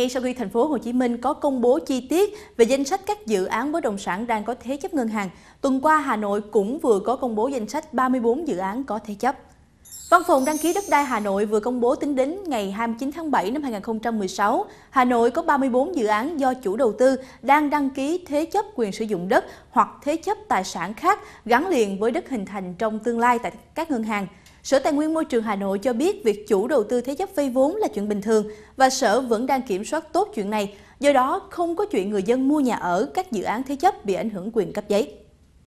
ngay sau khi thành phố Hồ Chí Minh có công bố chi tiết về danh sách các dự án bất động sản đang có thế chấp ngân hàng, tuần qua Hà Nội cũng vừa có công bố danh sách 34 dự án có thế chấp. Văn phòng đăng ký đất đai Hà Nội vừa công bố tính đến ngày 29 tháng 7 năm 2016, Hà Nội có 34 dự án do chủ đầu tư đang đăng ký thế chấp quyền sử dụng đất hoặc thế chấp tài sản khác gắn liền với đất hình thành trong tương lai tại các ngân hàng. Sở Tài nguyên Môi trường Hà Nội cho biết việc chủ đầu tư thế chấp vay vốn là chuyện bình thường và sở vẫn đang kiểm soát tốt chuyện này, do đó không có chuyện người dân mua nhà ở các dự án thế chấp bị ảnh hưởng quyền cấp giấy.